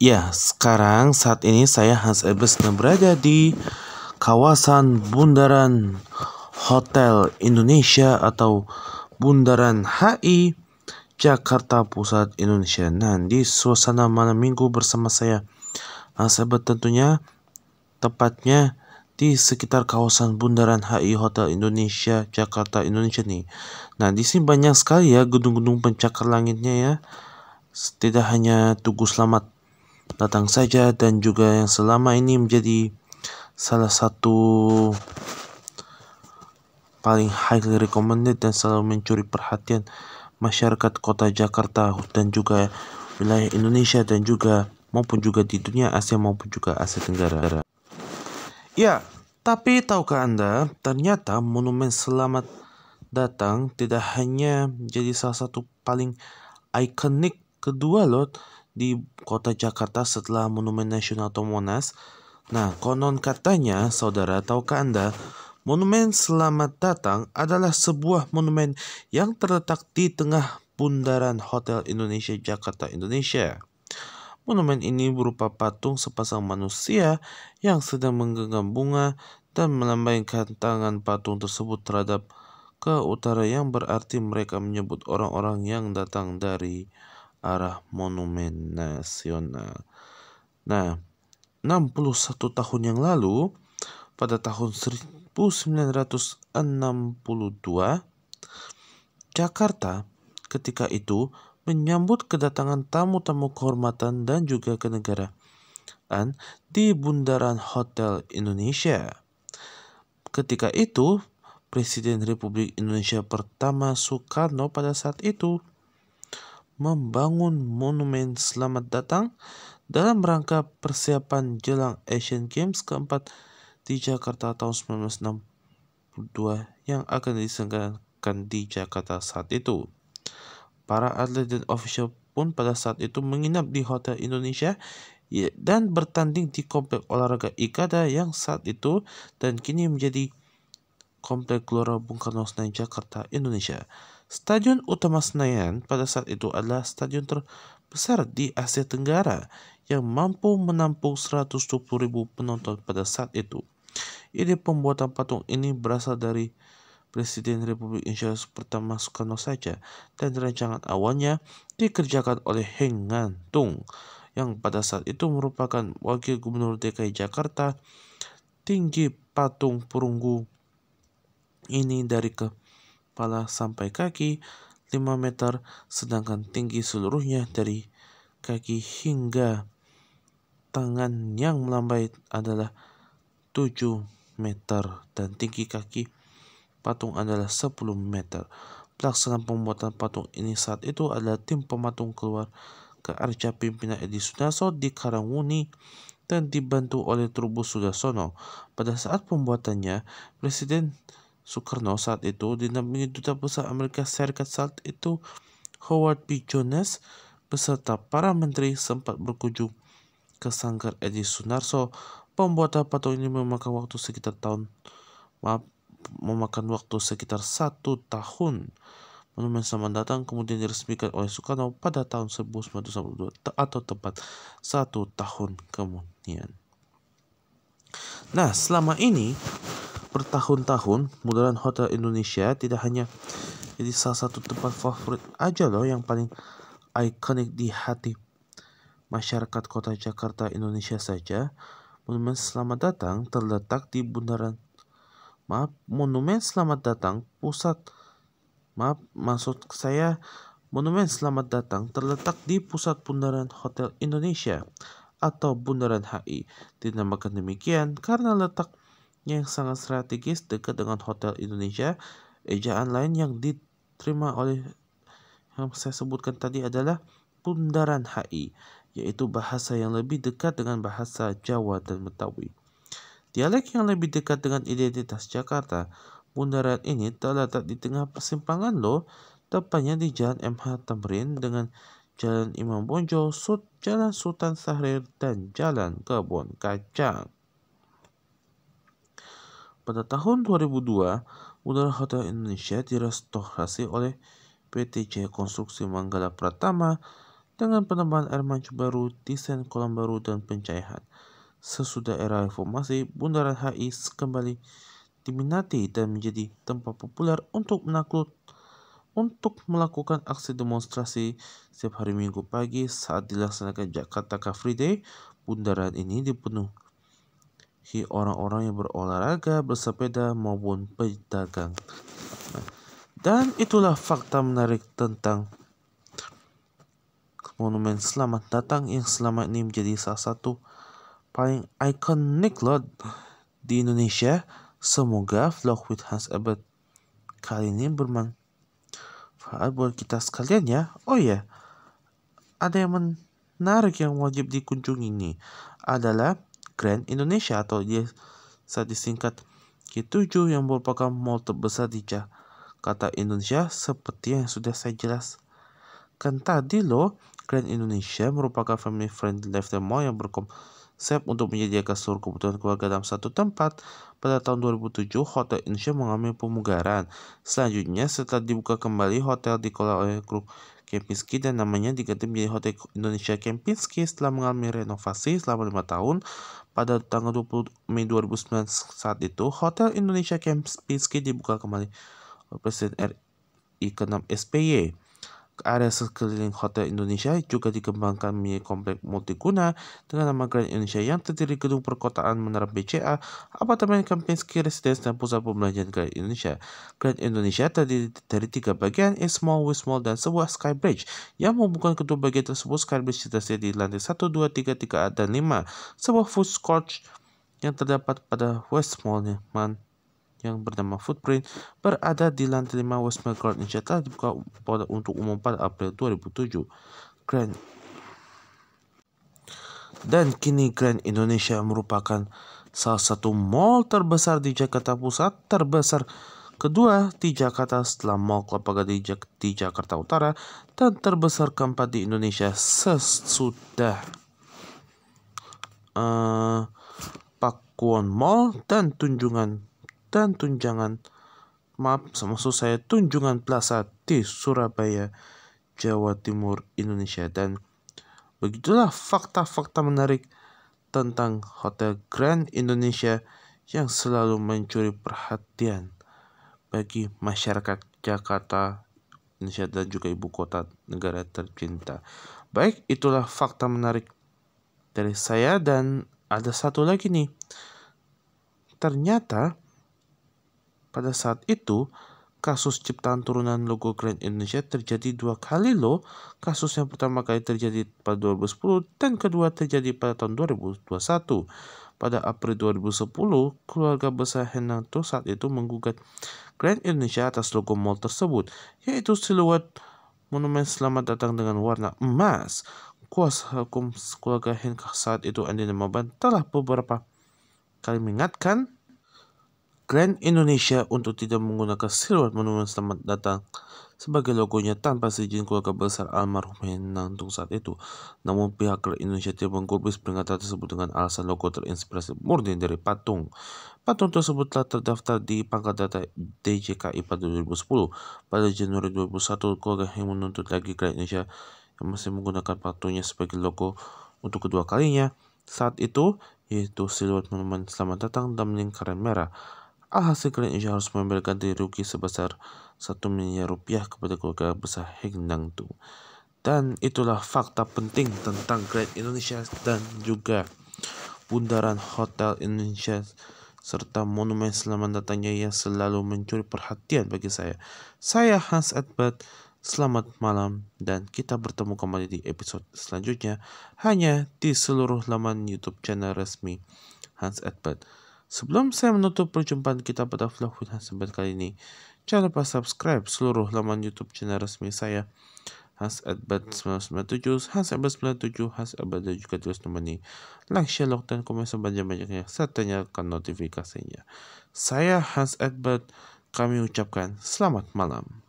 Ya, sekarang saat ini saya Hans Ebes yang berada di kawasan Bundaran Hotel Indonesia atau Bundaran HI Jakarta Pusat Indonesia. Nah, di suasana malam minggu bersama saya Hans Ebes tentunya tepatnya di sekitar kawasan Bundaran HI Hotel Indonesia Jakarta Indonesia nih. Nah, di sini banyak sekali ya gedung-gedung pencakar langitnya ya. Tidak hanya Tugu Selamat datang saja dan juga yang selama ini menjadi salah satu paling highly recommended dan selalu mencuri perhatian masyarakat kota Jakarta dan juga wilayah Indonesia dan juga maupun juga di dunia Asia maupun juga Asia Tenggara. Ya, tapi tahukah Anda, ternyata monumen selamat datang tidak hanya menjadi salah satu paling ikonik kedua loh di kota Jakarta setelah Monumen Nasional atau Monas. Nah, konon katanya, saudara, tahukah Anda, Monumen Selamat Datang adalah sebuah monumen yang terletak di tengah bundaran Hotel Indonesia Jakarta, Indonesia. Monumen ini berupa patung sepasang manusia yang sedang menggenggam bunga dan melambaikan tangan patung tersebut terhadap ke utara yang berarti mereka menyebut orang-orang yang datang dari arah Monumen Nasional. Nah, 61 tahun yang lalu, pada tahun 1962, Jakarta ketika itu menyambut kedatangan tamu-tamu kehormatan dan juga kenegaraan di Bundaran Hotel Indonesia. Ketika itu, Presiden Republik Indonesia pertama Soekarno pada saat itu membangun monumen selamat datang dalam rangka persiapan jelang Asian Games keempat di Jakarta tahun 1962 yang akan diselenggarakan di Jakarta saat itu. Para atlet dan official pun pada saat itu menginap di Hotel Indonesia dan bertanding di komplek olahraga Ikada yang saat itu dan kini menjadi Komplek Gelora Bung Karno Senayan Jakarta, Indonesia. Stadion utama Senayan pada saat itu adalah stadion terbesar di Asia Tenggara yang mampu menampung 120.000 penonton pada saat itu. Ide pembuatan patung ini berasal dari Presiden Republik Indonesia pertama Soekarno saja dan rancangan awalnya dikerjakan oleh Heng Ngantung yang pada saat itu merupakan Wakil Gubernur DKI Jakarta. Tinggi patung perunggu ini dari ke kepala sampai kaki 5 meter, sedangkan tinggi seluruhnya dari kaki hingga tangan yang melambai adalah 7 meter dan tinggi kaki patung adalah 10 meter. Pelaksanaan pembuatan patung ini saat itu adalah tim pematung keluar ke arca pimpinan Edi Sudarso di Karangwuni dan dibantu oleh Trubus Sudarsono. Pada saat pembuatannya, Presiden Soekarno saat itu dinampingi Duta Besar Amerika Serikat saat itu Howard P. Jones beserta para menteri sempat berkunjung ke sanggar Edi Sunarso. Pembuatan patung ini memakan waktu sekitar tahun maaf, memakan waktu sekitar satu tahun. Monumen Selamat Datang kemudian diresmikan oleh Soekarno pada tahun 1992 atau tepat satu tahun kemudian. Nah, selama ini bertahun-tahun Bundaran hotel Indonesia tidak hanya jadi salah satu tempat favorit aja loh yang paling ikonik di hati masyarakat kota Jakarta Indonesia saja. Monumen Selamat Datang terletak di bundaran maaf Monumen Selamat Datang pusat maaf maksud saya Monumen Selamat Datang terletak di pusat bundaran Hotel Indonesia atau bundaran HI. Dinamakan demikian karena letak yang sangat strategis dekat dengan Hotel Indonesia. Ejaan lain yang diterima oleh yang saya sebutkan tadi adalah Bundaran HI, yaitu bahasa yang lebih dekat dengan bahasa Jawa dan Betawi. Dialek yang lebih dekat dengan identitas Jakarta, Bundaran ini terletak di tengah persimpangan lo, tepatnya di Jalan MH Tamrin dengan Jalan Imam Bonjol, Sud, Jalan Sultan Sahrir, dan Jalan Kebon Kacang. Pada tahun 2002, Bundaran Hotel Indonesia direstorasi oleh PT C Konstruksi Manggala Pratama dengan penambahan air mancur baru, desain kolam baru, dan pencahayaan. Sesudah era reformasi, Bundaran HI kembali diminati dan menjadi tempat populer untuk menakluk untuk melakukan aksi demonstrasi setiap hari Minggu pagi saat dilaksanakan Jakarta Car Free Day. Bundaran ini dipenuhi bagi orang-orang yang berolahraga, bersepeda, maupun pedagang. Nah, dan itulah fakta menarik tentang monumen Selamat Datang yang selama ini menjadi salah satu paling ikonik lot di Indonesia. Semoga vlog with Hans Ebert kali ini bermanfaat buat kita sekalian ya. Oh ya, yeah. ada yang menarik yang wajib dikunjungi ini adalah Grand Indonesia atau biasa disingkat G7 yang merupakan mall terbesar di Jakarta Indonesia seperti yang sudah saya jelaskan tadi loh Grand Indonesia merupakan family friendly lifestyle mall yang berkonsep untuk menyediakan seluruh kebutuhan keluarga dalam satu tempat. Pada tahun 2007, Hotel Indonesia mengalami pemugaran. Selanjutnya, setelah dibuka kembali, hotel dikelola oleh grup Kempinski dan namanya diganti menjadi Hotel Indonesia Kempinski setelah mengalami renovasi selama lima tahun. Pada tanggal 20 Mei 2009 saat itu, Hotel Indonesia Kempinski dibuka kembali oleh Presiden RI ke-6 SPY area sekeliling Hotel Indonesia juga dikembangkan menjadi komplek multiguna dengan nama Grand Indonesia yang terdiri gedung perkotaan Menara BCA, apartemen Kempinski Residence, dan pusat pembelanjaan Grand Indonesia. Grand Indonesia terdiri dari tiga bagian, East Mall, West Mall, dan sebuah Skybridge Bridge yang menghubungkan kedua bagian tersebut. Sky Bridge tersedia di lantai 1, 2, 3, 3 dan 5, sebuah food court yang terdapat pada West Mall, Man yang bernama Footprint berada di lantai 5 Westmill Court yang telah dibuka pada, untuk umum pada April 2007. Grand dan kini Grand Indonesia merupakan salah satu mall terbesar di Jakarta Pusat, terbesar kedua di Jakarta setelah Mall Kelapa Gading di Jakarta Utara, dan terbesar keempat di Indonesia sesudah uh, eh, Pakuan Mall dan Tunjungan dan tunjangan maaf maksud saya Tunjungan Plaza di Surabaya, Jawa Timur, Indonesia dan begitulah fakta-fakta menarik tentang Hotel Grand Indonesia yang selalu mencuri perhatian bagi masyarakat Jakarta, Indonesia dan juga ibu kota negara tercinta. Baik, itulah fakta menarik dari saya dan ada satu lagi nih. Ternyata pada saat itu, kasus ciptaan turunan logo Grand Indonesia terjadi dua kali loh. Kasus yang pertama kali terjadi pada 2010 dan kedua terjadi pada tahun 2021. Pada April 2010, keluarga besar Henanto saat itu menggugat Grand Indonesia atas logo mall tersebut, yaitu siluet monumen selamat datang dengan warna emas. Kuasa hukum keluarga Henanto saat itu Andi Nemaban telah beberapa kali mengingatkan Grand Indonesia untuk tidak menggunakan siluet monumen selamat datang sebagai logonya tanpa seizin keluarga besar almarhum Henang Tung saat itu. Namun pihak Grand Indonesia tidak menggubris peringatan tersebut dengan alasan logo terinspirasi murni dari patung. Patung tersebut telah terdaftar di pangkat data DJKI pada 2010. Pada Januari 2001, keluarga Heng menuntut lagi Grand Indonesia yang masih menggunakan patungnya sebagai logo untuk kedua kalinya. Saat itu, yaitu siluet monumen selamat datang dan lingkaran merah. Alhasil ah, kalian harus memberikan rugi sebesar 1 miliar rupiah kepada keluarga besar Hengdang Tu. Dan itulah fakta penting tentang Grand Indonesia dan juga bundaran Hotel Indonesia serta monumen selamat datangnya yang selalu mencuri perhatian bagi saya. Saya Hans Edbert, selamat malam dan kita bertemu kembali di episode selanjutnya hanya di seluruh laman YouTube channel resmi Hans Edbert. Sebelum saya menutup perjumpaan kita pada vlog sebat kali ini, jangan lupa subscribe seluruh laman YouTube channel resmi saya. Hans Edbert 997, Hans Edbert 97, Hans Edbert dan juga terus temani like, share, log, dan komen sebanyak-banyaknya serta nyalakan notifikasinya. Saya Hans Edbert, kami ucapkan selamat malam.